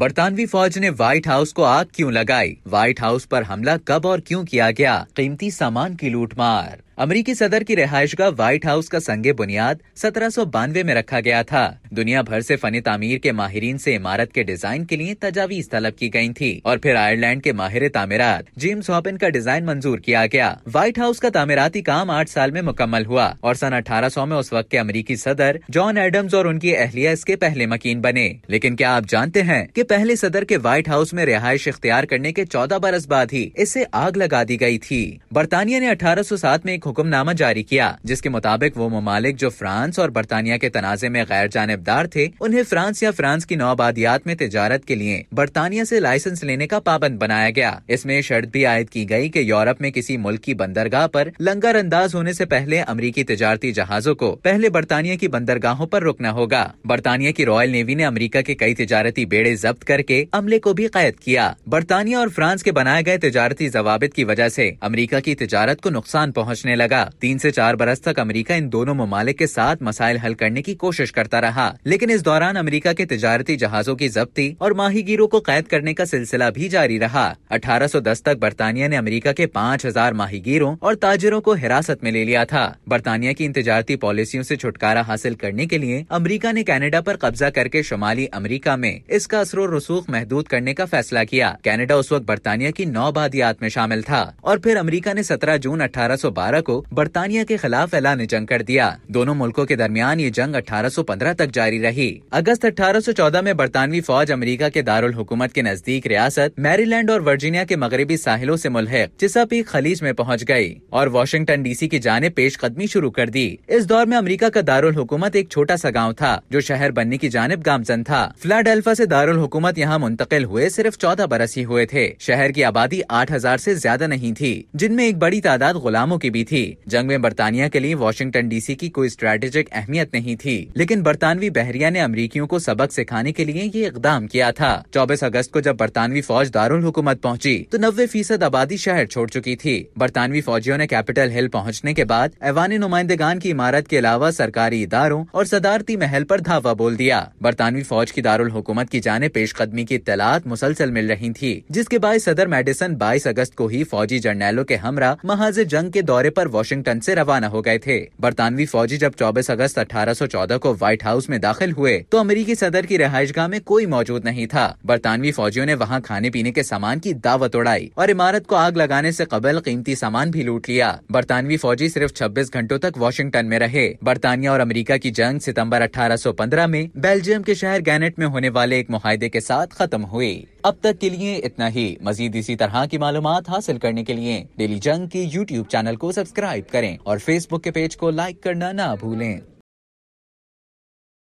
बरतानवी फौज ने white house को आग क्यों लगाई व्हाइट हाउस पर हमला कब और क्यों किया गया कीमती सामान की लूटमार अमरीकी सदर की का व्हाइट हाउस का संगे बुनियाद सत्रह में रखा गया था दुनिया भर से फनी तामीर के माहरीन से इमारत के डिजाइन के लिए तजावीज तलब की गयी थी और फिर आयरलैंड के माहिर तामीरत जेम्स हॉपिन का डिजाइन मंजूर किया गया व्हाइट हाउस का तामीराती काम आठ साल में मुकम्मल हुआ और सन अठारह सौ में उस वक्त के अमरीकी सदर जॉन एडम्स और उनकी अहलिया इसके पहले मकीन बने लेकिन क्या आप जानते हैं की पहले सदर के व्हाइट हाउस में रिहायश इख्तियार करने के चौदह बरस बाद ही इसे आग लगा दी गई थी बरतानिया ने अठारह सौ सात में एक हुक्मनामा जारी किया जिसके मुताबिक वो ममालिक जो फ्रांस और बरतानिया के तनाजे में गैर जानब खरीदार थे उन्हें फ्रांस या फ्रांस की नौबादियात में तजारत के लिए बरतानिया ऐसी लाइसेंस लेने का पाबंद बनाया गया इसमें शर्त भी आयद की गयी की यूरोप में किसी मुल्क की बंदरगाह आरोप लंगर अंदाज होने ऐसी पहले अमरीकी तजारती जहाजों को पहले बरतानिया की बंदरगाहों आरोप रुकना होगा बरतानिया की रॉयल नेवी ने अमरीका के कई तजारती बेड़े जब्त करके अमले को भी कैद किया बरतानिया और फ्रांस के बनाए गए तजारती जवाबित की वजह ऐसी अमरीका की तजारत को नुकसान पहुँचने लगा तीन ऐसी चार बरस तक अमरीका इन दोनों ममालिक के साथ मसाइल हल करने की कोशिश करता रहा लेकिन इस दौरान अमेरिका के तजारती जहाजों की जब्ती और माहीगीरों को कैद करने का सिलसिला भी जारी रहा 1810 तक बरतानिया ने अमेरिका के 5000 माहीगीरों और ताजरों को हिरासत में ले लिया था बरतानिया की इन तजारती पॉलिसियों ऐसी छुटकारा हासिल करने के लिए अमरीका ने कैनेडा आरोप कब्जा करके शुमाली अमरीका में इसका असर रसूख महदूद करने का फैसला किया कैनेडा उस वक्त बरतानिया की नौ बादियात में शामिल था और फिर अमरीका ने 17 जून 1812 को बरतानिया के खिलाफ ऐलान जंग कर दिया दोनों मुल्कों के दरमियान ये जंग 1815 तक जारी रही अगस्त 1814 में बरतानवी फौज अमेरिका के दारुल हुकूमत के नजदीक रियासत मैरीलैंड और वर्जीनिया के मगरबी साहिलों से मुलहक जिसा खलीज में पहुंच गई और वॉशिंगटन डीसी की जाने कदमी शुरू कर दी इस दौर में अमेरिका का दारुल हुकूमत एक छोटा सा गाँव था जो शहर बनने की जानब गामजन था फ्लाडेल्फा ऐसी दारुल हुकूमत यहाँ मुंतकिल हुए सिर्फ चौदह बरस ही हुए थे शहर की आबादी आठ हजार ऐसी ज्यादा नहीं थी जिनमें एक बड़ी तादाद गुलामों की भी थी जंग में बरतानिया के लिए डी डीसी की कोई स्ट्रेटेजिक अहमियत नहीं थी लेकिन बरतानवी बरतानवी बहरिया ने अमरीकियों को सबक सिखाने के लिए ये इकदाम किया था चौबीस अगस्त को जब बरतानवी फौज दारुल हुकूमत पहुंची तो नब्बे फीसद आबादी शहर छोड़ चुकी थी बरतानवी फौजियों ने कैपिटल हिल पहुंचने के बाद ऐवान नुमाइंदगान की इमारत के अलावा सरकारी इदारों और सदारती महल पर धावा बोल दिया बरतानवी फौज की दारुल हुकूमत की जाने पेश कदमी की इतलात मुसलसल मिल रही थी जिसके बाद सदर मेडिसन बाईस अगस्त को ही फौजी जर्नैलों के हमरा महाज जंग के दौरे आरोप वॉशिंगटन ऐसी रवाना हो गए थे बरतानवी फौजी जब चौबीस अगस्त अठारह को व्हाइट हाउस में में दाखिल हुए तो अमेरिकी सदर की गाह में कोई मौजूद नहीं था बरतानवी फौजियों ने वहाँ खाने पीने के सामान की दावत उड़ाई और इमारत को आग लगाने ऐसी कबल कीमती सामान भी लूट लिया बरतानवी फौजी सिर्फ छब्बीस घंटों तक वॉशिंगटन में रहे बरतानिया और अमरीका की जंग सितम्बर अठारह में बेल्जियम के शहर गैनेट में होने वाले एक माहदे के साथ खत्म हुई अब तक के लिए इतना ही मजीद इसी तरह की मालूम हासिल करने के लिए डेली जंग के यूट्यूब चैनल को सब्सक्राइब करें और फेसबुक के पेज को लाइक करना ना भूलें